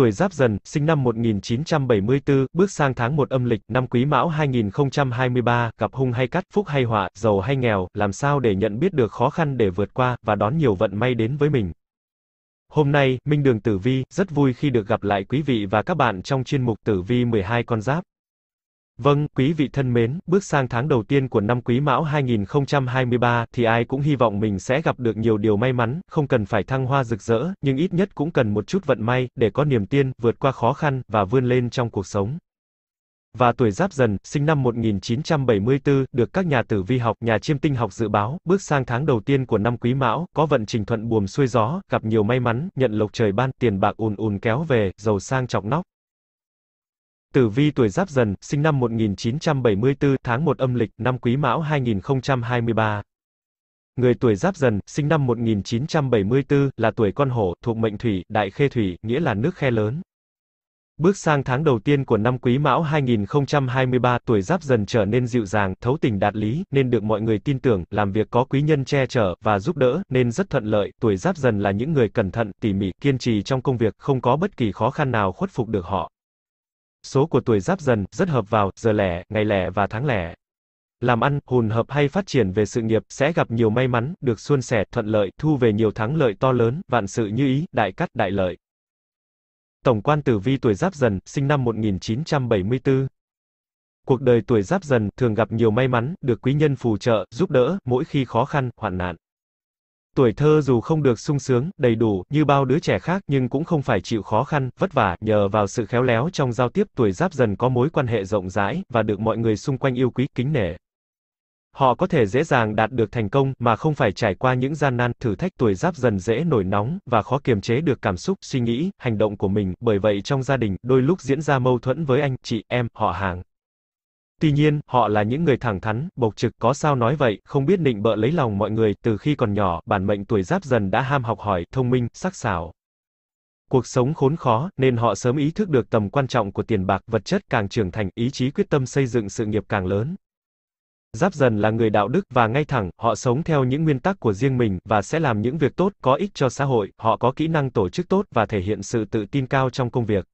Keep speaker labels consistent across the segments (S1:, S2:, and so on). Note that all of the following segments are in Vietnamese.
S1: tuổi Giáp Dần, sinh năm 1974, bước sang tháng 1 âm lịch, năm Quý Mão 2023, gặp hung hay cắt, phúc hay họa, giàu hay nghèo, làm sao để nhận biết được khó khăn để vượt qua, và đón nhiều vận may đến với mình. Hôm nay, Minh Đường Tử Vi, rất vui khi được gặp lại quý vị và các bạn trong chuyên mục Tử Vi 12 con giáp. Vâng, quý vị thân mến, bước sang tháng đầu tiên của năm Quý Mão 2023 thì ai cũng hy vọng mình sẽ gặp được nhiều điều may mắn, không cần phải thăng hoa rực rỡ, nhưng ít nhất cũng cần một chút vận may để có niềm tin, vượt qua khó khăn và vươn lên trong cuộc sống. Và tuổi Giáp Dần, sinh năm 1974, được các nhà tử vi học, nhà chiêm tinh học dự báo, bước sang tháng đầu tiên của năm Quý Mão, có vận trình thuận buồm xuôi gió, gặp nhiều may mắn, nhận lộc trời ban, tiền bạc ùn ùn kéo về, giàu sang trọng nóc. Tử vi tuổi Giáp Dần, sinh năm 1974, tháng 1 âm lịch, năm Quý Mão 2023. Người tuổi Giáp Dần, sinh năm 1974, là tuổi con hổ, thuộc mệnh thủy, đại khê thủy, nghĩa là nước khe lớn. Bước sang tháng đầu tiên của năm Quý Mão 2023, tuổi Giáp Dần trở nên dịu dàng, thấu tình đạt lý, nên được mọi người tin tưởng, làm việc có quý nhân che chở và giúp đỡ, nên rất thuận lợi. Tuổi Giáp Dần là những người cẩn thận, tỉ mỉ, kiên trì trong công việc, không có bất kỳ khó khăn nào khuất phục được họ. Số của tuổi giáp dần, rất hợp vào, giờ lẻ, ngày lẻ và tháng lẻ. Làm ăn, hùn hợp hay phát triển về sự nghiệp, sẽ gặp nhiều may mắn, được xuân sẻ, thuận lợi, thu về nhiều thắng lợi to lớn, vạn sự như ý, đại cắt, đại lợi. Tổng quan tử vi tuổi giáp dần, sinh năm 1974. Cuộc đời tuổi giáp dần thường gặp nhiều may mắn, được quý nhân phù trợ, giúp đỡ mỗi khi khó khăn, hoạn nạn. Tuổi thơ dù không được sung sướng, đầy đủ, như bao đứa trẻ khác, nhưng cũng không phải chịu khó khăn, vất vả, nhờ vào sự khéo léo trong giao tiếp tuổi giáp dần có mối quan hệ rộng rãi, và được mọi người xung quanh yêu quý, kính nể. Họ có thể dễ dàng đạt được thành công, mà không phải trải qua những gian nan, thử thách tuổi giáp dần dễ nổi nóng, và khó kiềm chế được cảm xúc, suy nghĩ, hành động của mình, bởi vậy trong gia đình, đôi lúc diễn ra mâu thuẫn với anh, chị, em, họ hàng. Tuy nhiên, họ là những người thẳng thắn, bộc trực, có sao nói vậy, không biết định bợ lấy lòng mọi người, từ khi còn nhỏ, bản mệnh tuổi giáp dần đã ham học hỏi, thông minh, sắc sảo. Cuộc sống khốn khó, nên họ sớm ý thức được tầm quan trọng của tiền bạc, vật chất càng trưởng thành, ý chí quyết tâm xây dựng sự nghiệp càng lớn. Giáp dần là người đạo đức và ngay thẳng, họ sống theo những nguyên tắc của riêng mình và sẽ làm những việc tốt có ích cho xã hội, họ có kỹ năng tổ chức tốt và thể hiện sự tự tin cao trong công việc.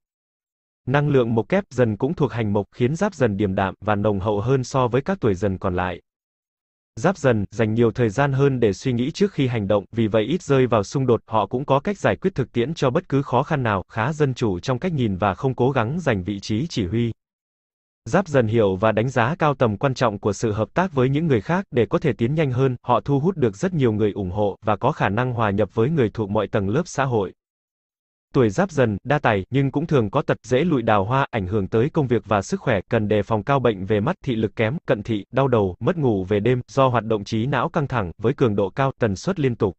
S1: Năng lượng mộc kép dần cũng thuộc hành mộc khiến giáp dần điềm đạm và nồng hậu hơn so với các tuổi dần còn lại. Giáp dần dành nhiều thời gian hơn để suy nghĩ trước khi hành động, vì vậy ít rơi vào xung đột, họ cũng có cách giải quyết thực tiễn cho bất cứ khó khăn nào, khá dân chủ trong cách nhìn và không cố gắng giành vị trí chỉ huy. Giáp dần hiểu và đánh giá cao tầm quan trọng của sự hợp tác với những người khác để có thể tiến nhanh hơn, họ thu hút được rất nhiều người ủng hộ và có khả năng hòa nhập với người thuộc mọi tầng lớp xã hội. Tuổi giáp dần, đa tài, nhưng cũng thường có tật dễ lụi đào hoa, ảnh hưởng tới công việc và sức khỏe, cần đề phòng cao bệnh về mắt, thị lực kém, cận thị, đau đầu, mất ngủ về đêm, do hoạt động trí não căng thẳng, với cường độ cao, tần suất liên tục.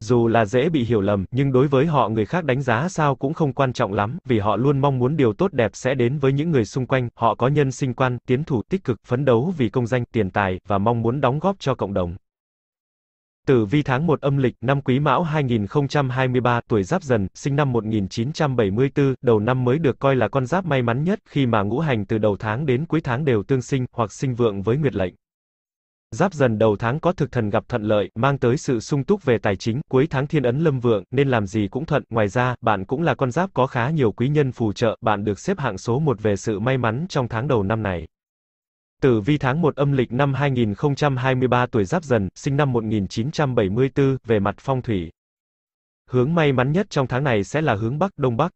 S1: Dù là dễ bị hiểu lầm, nhưng đối với họ người khác đánh giá sao cũng không quan trọng lắm, vì họ luôn mong muốn điều tốt đẹp sẽ đến với những người xung quanh, họ có nhân sinh quan, tiến thủ, tích cực, phấn đấu vì công danh, tiền tài, và mong muốn đóng góp cho cộng đồng. Tử vi tháng 1 âm lịch, năm Quý Mão 2023, tuổi Giáp Dần, sinh năm 1974, đầu năm mới được coi là con giáp may mắn nhất, khi mà ngũ hành từ đầu tháng đến cuối tháng đều tương sinh, hoặc sinh vượng với nguyệt lệnh. Giáp dần đầu tháng có thực thần gặp thuận lợi, mang tới sự sung túc về tài chính, cuối tháng thiên ấn lâm vượng, nên làm gì cũng thuận, ngoài ra, bạn cũng là con giáp có khá nhiều quý nhân phù trợ, bạn được xếp hạng số 1 về sự may mắn trong tháng đầu năm này. Tử vi tháng 1 âm lịch năm 2023 tuổi Giáp Dần, sinh năm 1974, về mặt phong thủy. Hướng may mắn nhất trong tháng này sẽ là hướng Bắc, Đông Bắc.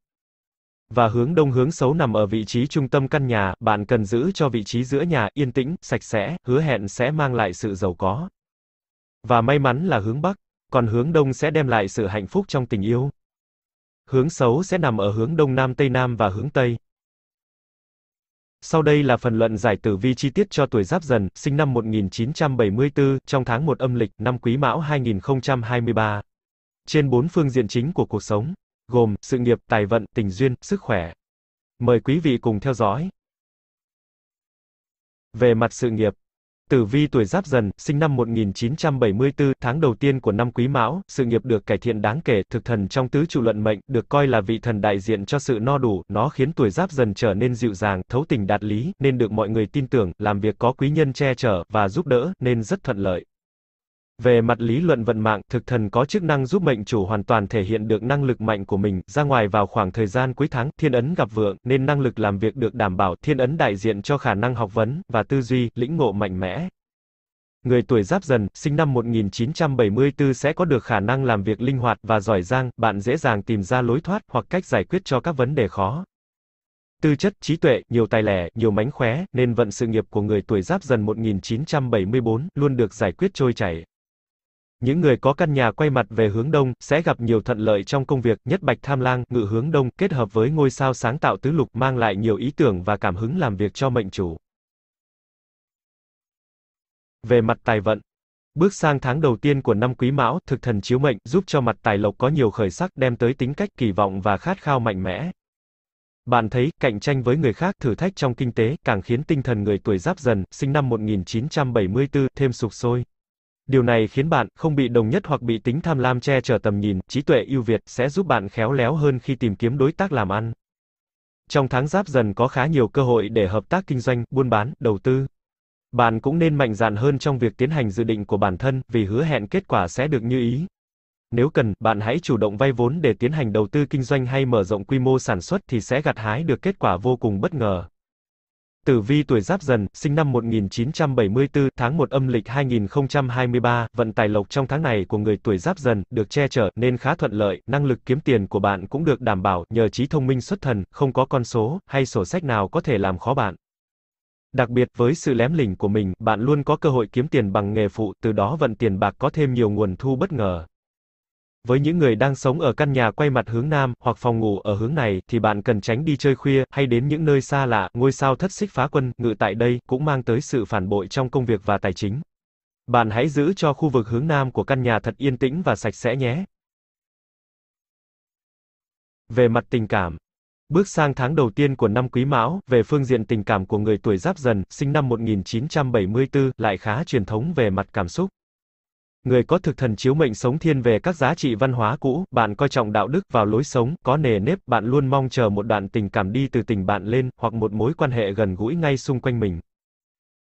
S1: Và hướng Đông hướng xấu nằm ở vị trí trung tâm căn nhà, bạn cần giữ cho vị trí giữa nhà, yên tĩnh, sạch sẽ, hứa hẹn sẽ mang lại sự giàu có. Và may mắn là hướng Bắc, còn hướng Đông sẽ đem lại sự hạnh phúc trong tình yêu. Hướng xấu sẽ nằm ở hướng Đông Nam Tây Nam và hướng Tây. Sau đây là phần luận giải tử vi chi tiết cho tuổi Giáp Dần, sinh năm 1974, trong tháng 1 âm lịch, năm Quý Mão 2023. Trên bốn phương diện chính của cuộc sống, gồm sự nghiệp, tài vận, tình duyên, sức khỏe. Mời quý vị cùng theo dõi. Về mặt sự nghiệp, Tử vi tuổi Giáp Dần, sinh năm 1974, tháng đầu tiên của năm Quý Mão, sự nghiệp được cải thiện đáng kể, thực thần trong tứ trụ luận mệnh, được coi là vị thần đại diện cho sự no đủ, nó khiến tuổi Giáp Dần trở nên dịu dàng, thấu tình đạt lý, nên được mọi người tin tưởng, làm việc có quý nhân che chở và giúp đỡ, nên rất thuận lợi. Về mặt lý luận vận mạng, thực thần có chức năng giúp mệnh chủ hoàn toàn thể hiện được năng lực mạnh của mình, ra ngoài vào khoảng thời gian cuối tháng, thiên ấn gặp vượng, nên năng lực làm việc được đảm bảo, thiên ấn đại diện cho khả năng học vấn, và tư duy, lĩnh ngộ mạnh mẽ. Người tuổi giáp dần, sinh năm 1974 sẽ có được khả năng làm việc linh hoạt và giỏi giang, bạn dễ dàng tìm ra lối thoát hoặc cách giải quyết cho các vấn đề khó. Tư chất, trí tuệ, nhiều tài lẻ, nhiều mánh khóe, nên vận sự nghiệp của người tuổi giáp dần 1974 luôn được giải quyết trôi chảy. Những người có căn nhà quay mặt về hướng đông sẽ gặp nhiều thuận lợi trong công việc, nhất Bạch Tham Lang, ngự hướng đông kết hợp với ngôi sao sáng tạo tứ lục mang lại nhiều ý tưởng và cảm hứng làm việc cho mệnh chủ. Về mặt tài vận, Bước sang tháng đầu tiên của năm Quý Mão, thực thần chiếu mệnh giúp cho mặt tài lộc có nhiều khởi sắc đem tới tính cách kỳ vọng và khát khao mạnh mẽ. Bạn thấy, cạnh tranh với người khác, thử thách trong kinh tế càng khiến tinh thần người tuổi Giáp dần, sinh năm 1974, thêm sụp sôi. Điều này khiến bạn không bị đồng nhất hoặc bị tính tham lam che chở tầm nhìn, trí tuệ ưu việt sẽ giúp bạn khéo léo hơn khi tìm kiếm đối tác làm ăn. Trong tháng Giáp dần có khá nhiều cơ hội để hợp tác kinh doanh, buôn bán, đầu tư. Bạn cũng nên mạnh dạn hơn trong việc tiến hành dự định của bản thân, vì hứa hẹn kết quả sẽ được như ý. Nếu cần, bạn hãy chủ động vay vốn để tiến hành đầu tư kinh doanh hay mở rộng quy mô sản xuất thì sẽ gặt hái được kết quả vô cùng bất ngờ. Tử vi tuổi Giáp Dần, sinh năm 1974, tháng 1 âm lịch 2023, vận tài lộc trong tháng này của người tuổi Giáp Dần được che chở nên khá thuận lợi, năng lực kiếm tiền của bạn cũng được đảm bảo nhờ trí thông minh xuất thần, không có con số hay sổ sách nào có thể làm khó bạn. Đặc biệt với sự lém lỉnh của mình, bạn luôn có cơ hội kiếm tiền bằng nghề phụ, từ đó vận tiền bạc có thêm nhiều nguồn thu bất ngờ. Với những người đang sống ở căn nhà quay mặt hướng nam, hoặc phòng ngủ ở hướng này, thì bạn cần tránh đi chơi khuya, hay đến những nơi xa lạ, ngôi sao thất xích phá quân, ngự tại đây, cũng mang tới sự phản bội trong công việc và tài chính. Bạn hãy giữ cho khu vực hướng nam của căn nhà thật yên tĩnh và sạch sẽ nhé. Về mặt tình cảm, Bước sang tháng đầu tiên của năm Quý Mão, về phương diện tình cảm của người tuổi Giáp Dần, sinh năm 1974, lại khá truyền thống về mặt cảm xúc. Người có thực thần chiếu mệnh sống thiên về các giá trị văn hóa cũ, bạn coi trọng đạo đức vào lối sống, có nề nếp, bạn luôn mong chờ một đoạn tình cảm đi từ tình bạn lên, hoặc một mối quan hệ gần gũi ngay xung quanh mình.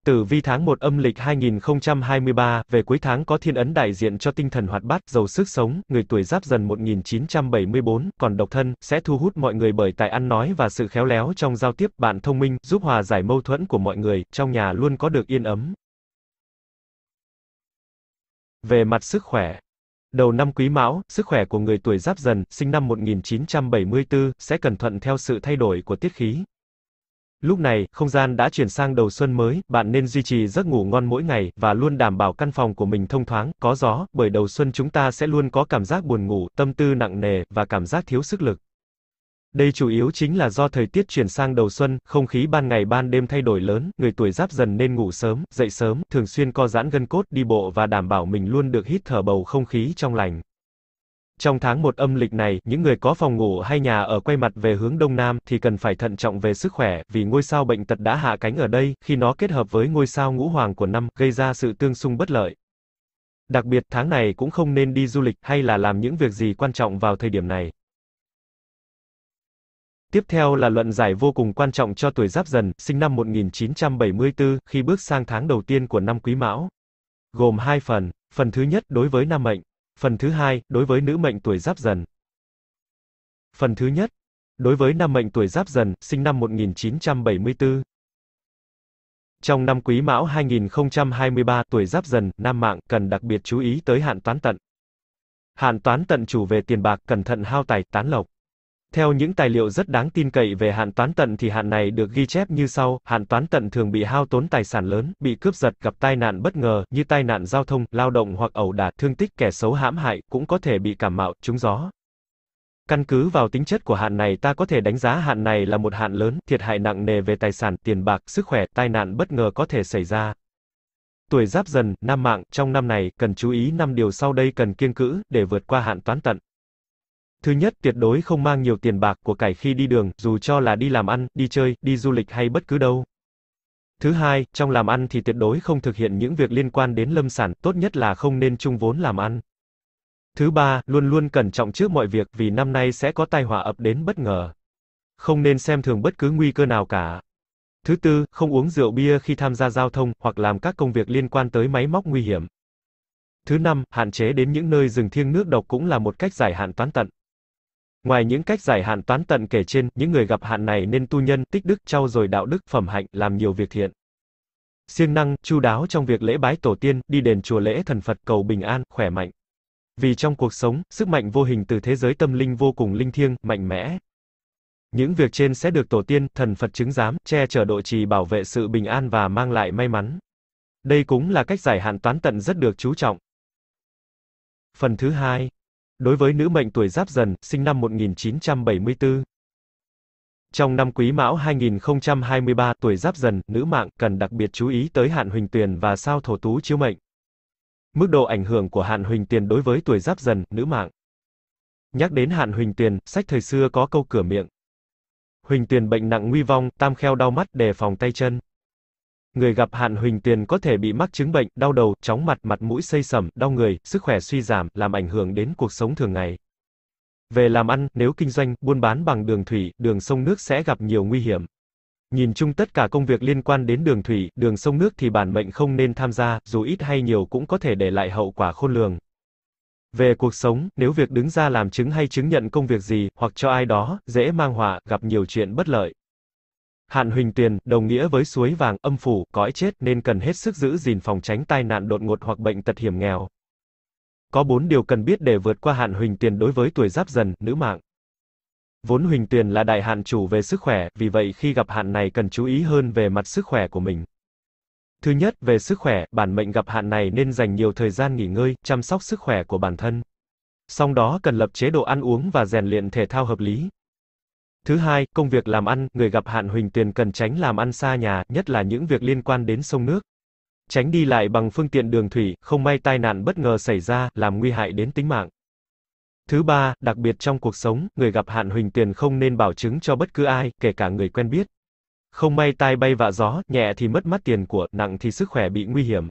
S1: Tử vi tháng 1 âm lịch 2023, về cuối tháng có thiên ấn đại diện cho tinh thần hoạt bát, giàu sức sống, người tuổi giáp dần 1974, còn độc thân, sẽ thu hút mọi người bởi tài ăn nói và sự khéo léo trong giao tiếp, bạn thông minh, giúp hòa giải mâu thuẫn của mọi người, trong nhà luôn có được yên ấm. Về mặt sức khỏe, Đầu năm Quý Mão, sức khỏe của người tuổi Giáp Dần, sinh năm 1974, sẽ cẩn thuận theo sự thay đổi của tiết khí. Lúc này, không gian đã chuyển sang đầu xuân mới, bạn nên duy trì giấc ngủ ngon mỗi ngày và luôn đảm bảo căn phòng của mình thông thoáng, có gió, bởi đầu xuân chúng ta sẽ luôn có cảm giác buồn ngủ, tâm tư nặng nề và cảm giác thiếu sức lực. Đây chủ yếu chính là do thời tiết chuyển sang đầu xuân, không khí ban ngày ban đêm thay đổi lớn, người tuổi giáp dần nên ngủ sớm, dậy sớm, thường xuyên co giãn gân cốt, đi bộ và đảm bảo mình luôn được hít thở bầu không khí trong lành. Trong tháng 1 âm lịch này, những người có phòng ngủ hay nhà ở quay mặt về hướng Đông Nam thì cần phải thận trọng về sức khỏe, vì ngôi sao bệnh tật đã hạ cánh ở đây, khi nó kết hợp với ngôi sao ngũ hoàng của năm, gây ra sự tương xung bất lợi. Đặc biệt, tháng này cũng không nên đi du lịch hay là làm những việc gì quan trọng vào thời điểm này. Tiếp theo là luận giải vô cùng quan trọng cho tuổi Giáp Dần, sinh năm 1974, khi bước sang tháng đầu tiên của năm Quý Mão. Gồm hai phần, phần thứ nhất đối với nam mệnh, phần thứ hai đối với nữ mệnh tuổi Giáp Dần. Phần thứ nhất, đối với nam mệnh tuổi Giáp Dần, sinh năm 1974. Trong năm Quý Mão 2023, tuổi Giáp Dần, nam mạng cần đặc biệt chú ý tới hạn toán tận. Hạn toán tận chủ về tiền bạc, cẩn thận hao tài, tán lộc. Theo những tài liệu rất đáng tin cậy về hạn toán tận thì hạn này được ghi chép như sau, hạn toán tận thường bị hao tốn tài sản lớn, bị cướp giật, gặp tai nạn bất ngờ như tai nạn giao thông, lao động hoặc ẩu đả, thương tích kẻ xấu hãm hại, cũng có thể bị cảm mạo, trúng gió. Căn cứ vào tính chất của hạn này ta có thể đánh giá hạn này là một hạn lớn, thiệt hại nặng nề về tài sản, tiền bạc, sức khỏe, tai nạn bất ngờ có thể xảy ra. Tuổi giáp dần, nam mạng, trong năm này, cần chú ý năm điều sau đây cần kiêng cữ, để vượt qua hạn toán tận. Thứ nhất, tuyệt đối không mang nhiều tiền bạc của cải khi đi đường, dù cho là đi làm ăn, đi chơi, đi du lịch hay bất cứ đâu. Thứ hai, trong làm ăn thì tuyệt đối không thực hiện những việc liên quan đến lâm sản, tốt nhất là không nên chung vốn làm ăn. Thứ ba, luôn luôn cẩn trọng trước mọi việc vì năm nay sẽ có tai họa ập đến bất ngờ. Không nên xem thường bất cứ nguy cơ nào cả. Thứ tư, không uống rượu bia khi tham gia giao thông hoặc làm các công việc liên quan tới máy móc nguy hiểm. Thứ năm, hạn chế đến những nơi rừng thiêng nước độc cũng là một cách giải hạn toán tận. Ngoài những cách giải hạn toán tận kể trên, những người gặp hạn này nên tu nhân, tích đức, trau dồi đạo đức, phẩm hạnh, làm nhiều việc thiện. Siêng năng, chu đáo trong việc lễ bái tổ tiên, đi đền chùa lễ thần Phật cầu bình an, khỏe mạnh. Vì trong cuộc sống, sức mạnh vô hình từ thế giới tâm linh vô cùng linh thiêng, mạnh mẽ. Những việc trên sẽ được tổ tiên, thần Phật chứng giám, che chở độ trì bảo vệ sự bình an và mang lại may mắn. Đây cũng là cách giải hạn toán tận rất được chú trọng. Phần thứ hai, Đối với nữ mệnh tuổi Giáp Dần, sinh năm 1974. Trong năm Quý Mão 2023, tuổi Giáp Dần, nữ mạng cần đặc biệt chú ý tới hạn huỳnh tiền và sao thổ tú chiếu mệnh. Mức độ ảnh hưởng của hạn huỳnh tiền đối với tuổi Giáp Dần, nữ mạng. Nhắc đến hạn huỳnh tiền, sách thời xưa có câu cửa miệng. Huỳnh tiền bệnh nặng nguy vong, tam kheo đau mắt, đề phòng tay chân. Người gặp hạn huỳnh tiền có thể bị mắc chứng bệnh, đau đầu, chóng mặt, mặt mũi xây sẩm, đau người, sức khỏe suy giảm, làm ảnh hưởng đến cuộc sống thường ngày. Về làm ăn, nếu kinh doanh, buôn bán bằng đường thủy, đường sông nước sẽ gặp nhiều nguy hiểm. Nhìn chung tất cả công việc liên quan đến đường thủy, đường sông nước thì bản mệnh không nên tham gia, dù ít hay nhiều cũng có thể để lại hậu quả khôn lường. Về cuộc sống, nếu việc đứng ra làm chứng hay chứng nhận công việc gì, hoặc cho ai đó, dễ mang họa, gặp nhiều chuyện bất lợi. Hạn Huỳnh Tuyền, đồng nghĩa với suối vàng, âm phủ, cõi chết nên cần hết sức giữ gìn phòng tránh tai nạn đột ngột hoặc bệnh tật hiểm nghèo. Có bốn điều cần biết để vượt qua hạn Huỳnh Tuyền đối với tuổi Giáp Dần, nữ mạng. Vốn Huỳnh Tuyền là đại hạn chủ về sức khỏe, vì vậy khi gặp hạn này cần chú ý hơn về mặt sức khỏe của mình. Thứ nhất, về sức khỏe, bản mệnh gặp hạn này nên dành nhiều thời gian nghỉ ngơi, chăm sóc sức khỏe của bản thân. Song đó cần lập chế độ ăn uống và rèn luyện thể thao hợp lý. Thứ hai, công việc làm ăn, người gặp hạn huỳnh tuyền cần tránh làm ăn xa nhà, nhất là những việc liên quan đến sông nước. Tránh đi lại bằng phương tiện đường thủy, không may tai nạn bất ngờ xảy ra, làm nguy hại đến tính mạng. Thứ ba, đặc biệt trong cuộc sống, người gặp hạn huỳnh tuyền không nên bảo chứng cho bất cứ ai, kể cả người quen biết. Không may tai bay vạ gió, nhẹ thì mất mát tiền của, nặng thì sức khỏe bị nguy hiểm.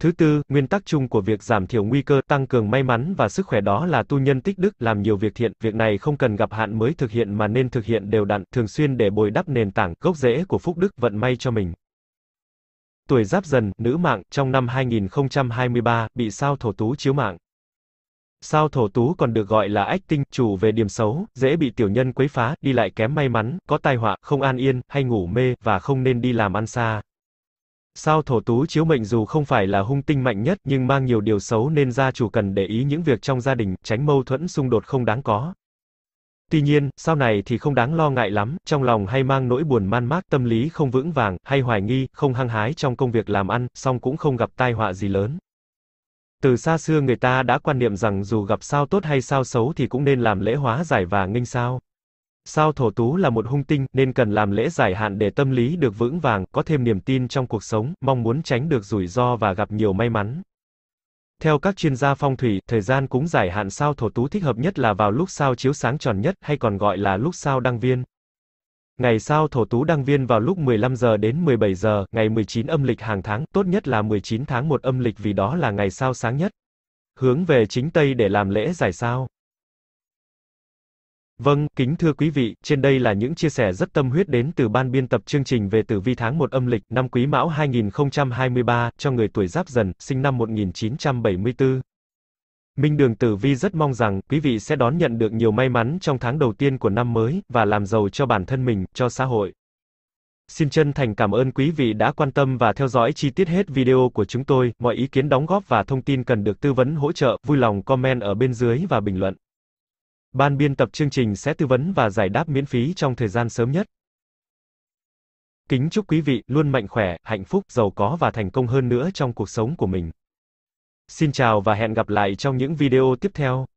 S1: Thứ tư, nguyên tắc chung của việc giảm thiểu nguy cơ, tăng cường may mắn và sức khỏe đó là tu nhân tích đức, làm nhiều việc thiện, việc này không cần gặp hạn mới thực hiện mà nên thực hiện đều đặn, thường xuyên để bồi đắp nền tảng, gốc rễ của phúc đức, vận may cho mình. Tuổi giáp dần, nữ mạng, trong năm 2023, bị sao thổ tú chiếu mạng. Sao thổ tú còn được gọi là ách tinh, chủ về điểm xấu, dễ bị tiểu nhân quấy phá, đi lại kém may mắn, có tai họa, không an yên, hay ngủ mê, và không nên đi làm ăn xa. Sao thổ tú chiếu mệnh dù không phải là hung tinh mạnh nhất nhưng mang nhiều điều xấu nên gia chủ cần để ý những việc trong gia đình, tránh mâu thuẫn xung đột không đáng có. Tuy nhiên, sau này thì không đáng lo ngại lắm, trong lòng hay mang nỗi buồn man mác tâm lý không vững vàng, hay hoài nghi, không hăng hái trong công việc làm ăn, song cũng không gặp tai họa gì lớn. Từ xa xưa người ta đã quan niệm rằng dù gặp sao tốt hay sao xấu thì cũng nên làm lễ hóa giải và nghênh sao. Sao thổ tú là một hung tinh, nên cần làm lễ giải hạn để tâm lý được vững vàng, có thêm niềm tin trong cuộc sống, mong muốn tránh được rủi ro và gặp nhiều may mắn. Theo các chuyên gia phong thủy, thời gian cúng giải hạn sao thổ tú thích hợp nhất là vào lúc sao chiếu sáng tròn nhất hay còn gọi là lúc sao đăng viên. Ngày sao thổ tú đăng viên vào lúc 15 giờ đến 17 giờ, ngày 19 âm lịch hàng tháng, tốt nhất là 19 tháng 1 âm lịch vì đó là ngày sao sáng nhất. Hướng về chính Tây để làm lễ giải sao. Vâng, kính thưa quý vị, trên đây là những chia sẻ rất tâm huyết đến từ ban biên tập chương trình về tử vi tháng 1 âm lịch năm Quý Mão 2023 cho người tuổi Giáp Dần, sinh năm 1974. Minh Đường Tử Vi rất mong rằng quý vị sẽ đón nhận được nhiều may mắn trong tháng đầu tiên của năm mới và làm giàu cho bản thân mình, cho xã hội. Xin chân thành cảm ơn quý vị đã quan tâm và theo dõi chi tiết hết video của chúng tôi. Mọi ý kiến đóng góp và thông tin cần được tư vấn hỗ trợ, vui lòng comment ở bên dưới và bình luận. Ban biên tập chương trình sẽ tư vấn và giải đáp miễn phí trong thời gian sớm nhất. Kính chúc quý vị luôn mạnh khỏe, hạnh phúc, giàu có và thành công hơn nữa trong cuộc sống của mình. Xin chào và hẹn gặp lại trong những video tiếp theo.